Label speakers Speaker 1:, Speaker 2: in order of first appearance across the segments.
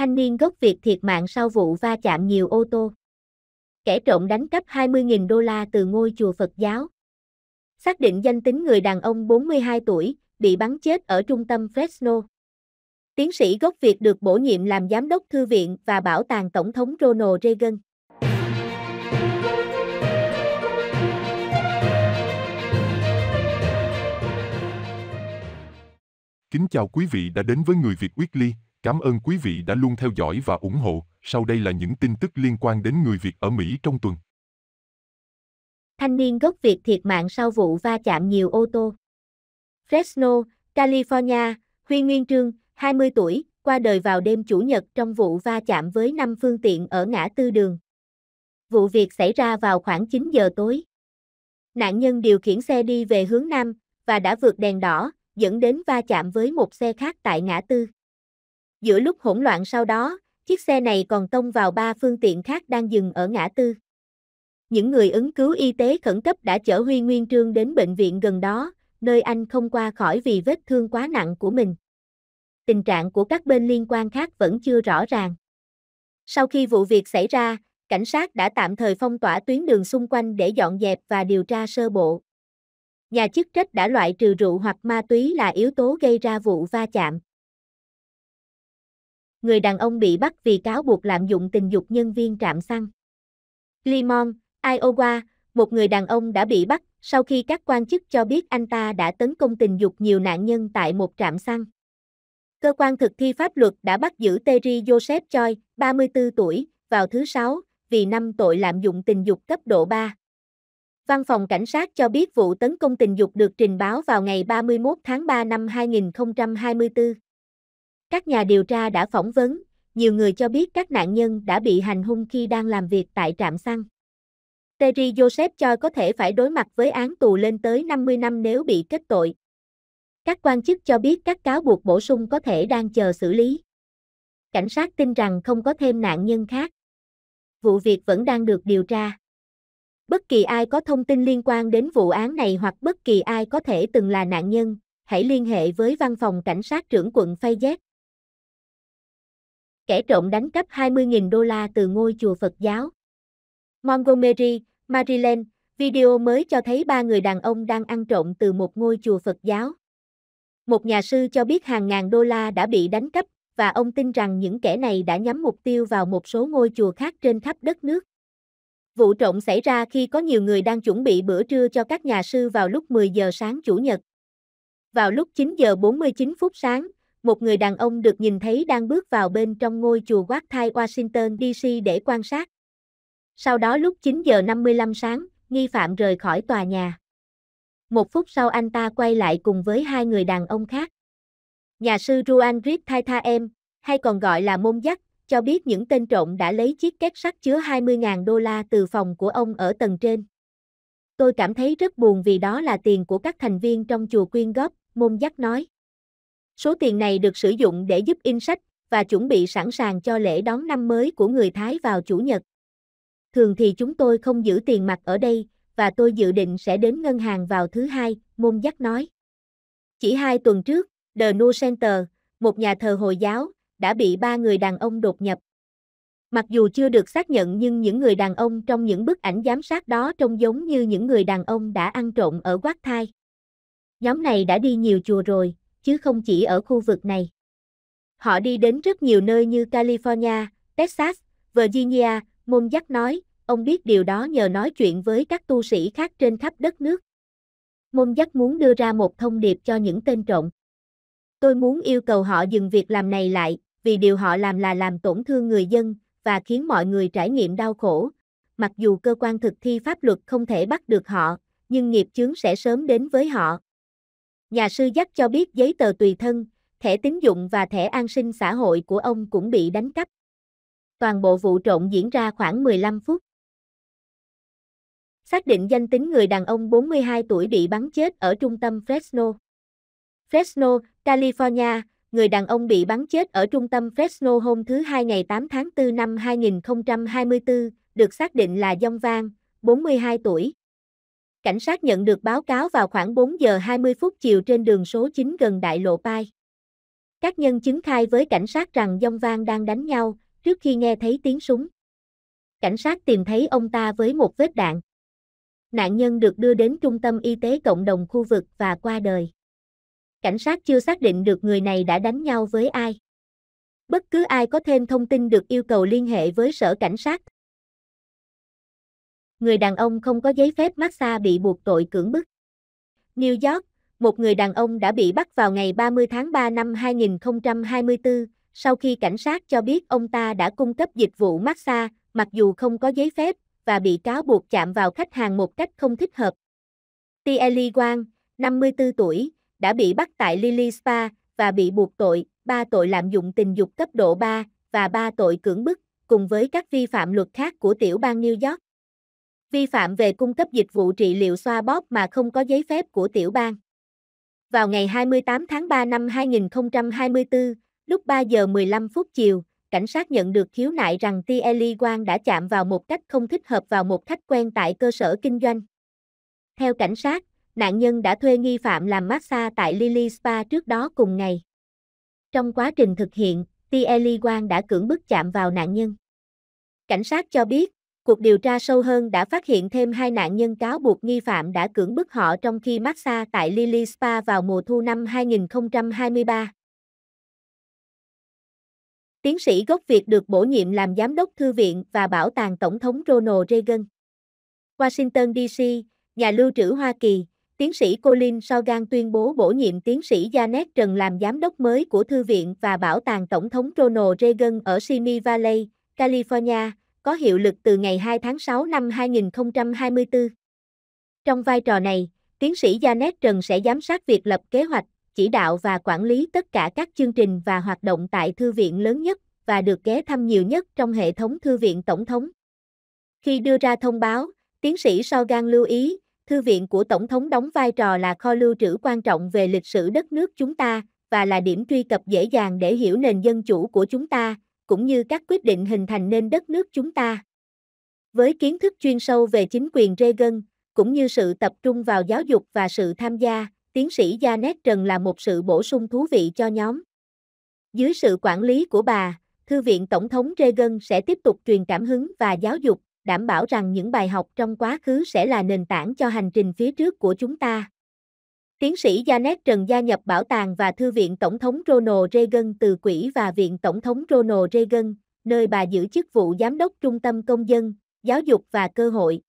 Speaker 1: Thanh niên gốc Việt thiệt mạng sau vụ va chạm nhiều ô tô. Kẻ trộm đánh cắp 20.000 đô la từ ngôi chùa Phật giáo. Xác định danh tính người đàn ông 42 tuổi, bị bắn chết ở trung tâm Fresno. Tiến sĩ gốc Việt được bổ nhiệm làm giám đốc thư viện và bảo tàng tổng thống Ronald Reagan. Kính chào quý vị đã đến với Người Việt Weekly, Cảm ơn quý vị đã luôn theo dõi và ủng hộ. Sau đây là những tin tức liên quan đến người Việt ở Mỹ trong tuần. Thanh niên gốc Việt thiệt mạng sau vụ va chạm nhiều ô tô. Fresno, California, Huy Nguyên Trương, 20 tuổi, qua đời vào đêm Chủ nhật trong vụ va chạm với 5 phương tiện ở ngã tư đường. Vụ việc xảy ra vào khoảng 9 giờ tối. Nạn nhân điều khiển xe đi về hướng Nam và đã vượt đèn đỏ, dẫn đến va chạm với một xe khác tại ngã tư. Giữa lúc hỗn loạn sau đó, chiếc xe này còn tông vào ba phương tiện khác đang dừng ở ngã tư. Những người ứng cứu y tế khẩn cấp đã chở Huy Nguyên Trương đến bệnh viện gần đó, nơi anh không qua khỏi vì vết thương quá nặng của mình. Tình trạng của các bên liên quan khác vẫn chưa rõ ràng. Sau khi vụ việc xảy ra, cảnh sát đã tạm thời phong tỏa tuyến đường xung quanh để dọn dẹp và điều tra sơ bộ. Nhà chức trách đã loại trừ rượu hoặc ma túy là yếu tố gây ra vụ va chạm người đàn ông bị bắt vì cáo buộc lạm dụng tình dục nhân viên trạm xăng. Limon, Iowa, một người đàn ông đã bị bắt sau khi các quan chức cho biết anh ta đã tấn công tình dục nhiều nạn nhân tại một trạm xăng. Cơ quan thực thi pháp luật đã bắt giữ Terry Joseph Choi, 34 tuổi, vào thứ Sáu, vì năm tội lạm dụng tình dục cấp độ 3. Văn phòng cảnh sát cho biết vụ tấn công tình dục được trình báo vào ngày 31 tháng 3 năm 2024. Các nhà điều tra đã phỏng vấn, nhiều người cho biết các nạn nhân đã bị hành hung khi đang làm việc tại trạm xăng. Terry Joseph cho có thể phải đối mặt với án tù lên tới 50 năm nếu bị kết tội. Các quan chức cho biết các cáo buộc bổ sung có thể đang chờ xử lý. Cảnh sát tin rằng không có thêm nạn nhân khác. Vụ việc vẫn đang được điều tra. Bất kỳ ai có thông tin liên quan đến vụ án này hoặc bất kỳ ai có thể từng là nạn nhân, hãy liên hệ với văn phòng cảnh sát trưởng quận Fayette kẻ trộm đánh cắp 20.000 đô la từ ngôi chùa Phật giáo. Montgomery, Maryland, video mới cho thấy ba người đàn ông đang ăn trộm từ một ngôi chùa Phật giáo. Một nhà sư cho biết hàng ngàn đô la đã bị đánh cắp và ông tin rằng những kẻ này đã nhắm mục tiêu vào một số ngôi chùa khác trên khắp đất nước. Vụ trộm xảy ra khi có nhiều người đang chuẩn bị bữa trưa cho các nhà sư vào lúc 10 giờ sáng chủ nhật. Vào lúc 9 giờ 49 phút sáng, một người đàn ông được nhìn thấy đang bước vào bên trong ngôi chùa Quát Thai Washington DC để quan sát. Sau đó lúc 9 giờ 55 sáng, nghi phạm rời khỏi tòa nhà. Một phút sau anh ta quay lại cùng với hai người đàn ông khác. Nhà sư Ruan Rip Tha Em, hay còn gọi là Môn Giác, cho biết những tên trộm đã lấy chiếc két sắt chứa 20.000 đô la từ phòng của ông ở tầng trên. Tôi cảm thấy rất buồn vì đó là tiền của các thành viên trong chùa quyên góp, Môn Giác nói. Số tiền này được sử dụng để giúp in sách và chuẩn bị sẵn sàng cho lễ đón năm mới của người Thái vào Chủ nhật. Thường thì chúng tôi không giữ tiền mặt ở đây, và tôi dự định sẽ đến ngân hàng vào thứ hai, môn Giác nói. Chỉ hai tuần trước, The Nu Center, một nhà thờ Hồi giáo, đã bị ba người đàn ông đột nhập. Mặc dù chưa được xác nhận nhưng những người đàn ông trong những bức ảnh giám sát đó trông giống như những người đàn ông đã ăn trộm ở Quát Thai. Nhóm này đã đi nhiều chùa rồi, chứ không chỉ ở khu vực này. Họ đi đến rất nhiều nơi như California, Texas, Virginia, Môn Giác nói, ông biết điều đó nhờ nói chuyện với các tu sĩ khác trên khắp đất nước. Môn Giác muốn đưa ra một thông điệp cho những tên trộm. Tôi muốn yêu cầu họ dừng việc làm này lại, vì điều họ làm là làm tổn thương người dân và khiến mọi người trải nghiệm đau khổ. Mặc dù cơ quan thực thi pháp luật không thể bắt được họ, nhưng nghiệp chướng sẽ sớm đến với họ. Nhà sư dắt cho biết giấy tờ tùy thân, thẻ tín dụng và thẻ an sinh xã hội của ông cũng bị đánh cắp. Toàn bộ vụ trộm diễn ra khoảng 15 phút. Xác định danh tính người đàn ông 42 tuổi bị bắn chết ở trung tâm Fresno. Fresno, California, người đàn ông bị bắn chết ở trung tâm Fresno hôm thứ Hai ngày 8 tháng 4 năm 2024, được xác định là Dông Vang, 42 tuổi. Cảnh sát nhận được báo cáo vào khoảng 4 giờ 20 phút chiều trên đường số 9 gần đại lộ Pai. Các nhân chứng khai với cảnh sát rằng Dông Vang đang đánh nhau trước khi nghe thấy tiếng súng. Cảnh sát tìm thấy ông ta với một vết đạn. Nạn nhân được đưa đến trung tâm y tế cộng đồng khu vực và qua đời. Cảnh sát chưa xác định được người này đã đánh nhau với ai. Bất cứ ai có thêm thông tin được yêu cầu liên hệ với sở cảnh sát người đàn ông không có giấy phép massage bị buộc tội cưỡng bức. New York, một người đàn ông đã bị bắt vào ngày 30 tháng 3 năm 2024, sau khi cảnh sát cho biết ông ta đã cung cấp dịch vụ massage, mặc dù không có giấy phép, và bị cáo buộc chạm vào khách hàng một cách không thích hợp. Tieli Wang, 54 tuổi, đã bị bắt tại Lily Spa và bị buộc tội, ba tội lạm dụng tình dục cấp độ 3 và ba tội cưỡng bức, cùng với các vi phạm luật khác của tiểu bang New York vi phạm về cung cấp dịch vụ trị liệu xoa bóp mà không có giấy phép của tiểu bang. Vào ngày 28 tháng 3 năm 2024, lúc 3 giờ 15 phút chiều, cảnh sát nhận được khiếu nại rằng Tieli Quang đã chạm vào một cách không thích hợp vào một khách quen tại cơ sở kinh doanh. Theo cảnh sát, nạn nhân đã thuê nghi phạm làm massage tại Lily Spa trước đó cùng ngày. Trong quá trình thực hiện, Tieli Quang đã cưỡng bức chạm vào nạn nhân. Cảnh sát cho biết, Cuộc điều tra sâu hơn đã phát hiện thêm hai nạn nhân cáo buộc nghi phạm đã cưỡng bức họ trong khi massage tại Lily Spa vào mùa thu năm 2023. Tiến sĩ gốc Việt được bổ nhiệm làm giám đốc thư viện và bảo tàng tổng thống Ronald Reagan. Washington DC, nhà lưu trữ Hoa Kỳ, tiến sĩ Colin Sogan tuyên bố bổ nhiệm tiến sĩ Janet Trần làm giám đốc mới của thư viện và bảo tàng tổng thống Ronald Reagan ở Simi Valley, California, có hiệu lực từ ngày 2 tháng 6 năm 2024. Trong vai trò này, tiến sĩ Janet Trần sẽ giám sát việc lập kế hoạch, chỉ đạo và quản lý tất cả các chương trình và hoạt động tại thư viện lớn nhất và được ghé thăm nhiều nhất trong hệ thống thư viện tổng thống. Khi đưa ra thông báo, tiến sĩ Sogan lưu ý, thư viện của tổng thống đóng vai trò là kho lưu trữ quan trọng về lịch sử đất nước chúng ta và là điểm truy cập dễ dàng để hiểu nền dân chủ của chúng ta, cũng như các quyết định hình thành nên đất nước chúng ta. Với kiến thức chuyên sâu về chính quyền Reagan, cũng như sự tập trung vào giáo dục và sự tham gia, tiến sĩ Janet Trần là một sự bổ sung thú vị cho nhóm. Dưới sự quản lý của bà, Thư viện Tổng thống Reagan sẽ tiếp tục truyền cảm hứng và giáo dục, đảm bảo rằng những bài học trong quá khứ sẽ là nền tảng cho hành trình phía trước của chúng ta. Tiến sĩ Janet Trần gia nhập Bảo tàng và Thư viện Tổng thống Ronald Reagan từ Quỹ và Viện Tổng thống Ronald Reagan, nơi bà giữ chức vụ Giám đốc Trung tâm Công dân, Giáo dục và Cơ hội.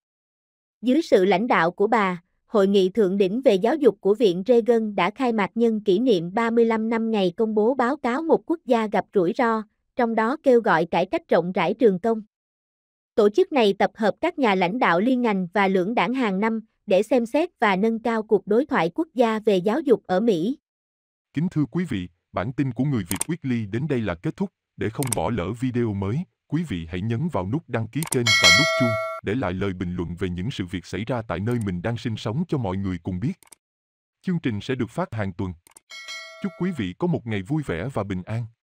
Speaker 1: Dưới sự lãnh đạo của bà, Hội nghị Thượng đỉnh về Giáo dục của Viện Reagan đã khai mạc nhân kỷ niệm 35 năm ngày công bố báo cáo một quốc gia gặp rủi ro, trong đó kêu gọi cải cách rộng rãi trường công. Tổ chức này tập hợp các nhà lãnh đạo liên ngành và lưỡng đảng hàng năm, để xem xét và nâng cao cuộc đối thoại quốc gia về giáo dục ở Mỹ. Kính thưa quý vị, bản tin của người Việt Weekly đến đây là kết thúc. Để không bỏ lỡ video mới, quý vị hãy nhấn vào nút đăng ký kênh và nút chuông để lại lời bình luận về những sự việc xảy ra tại nơi mình đang sinh sống cho mọi người cùng biết. Chương trình sẽ được phát hàng tuần. Chúc quý vị có một ngày vui vẻ và bình an.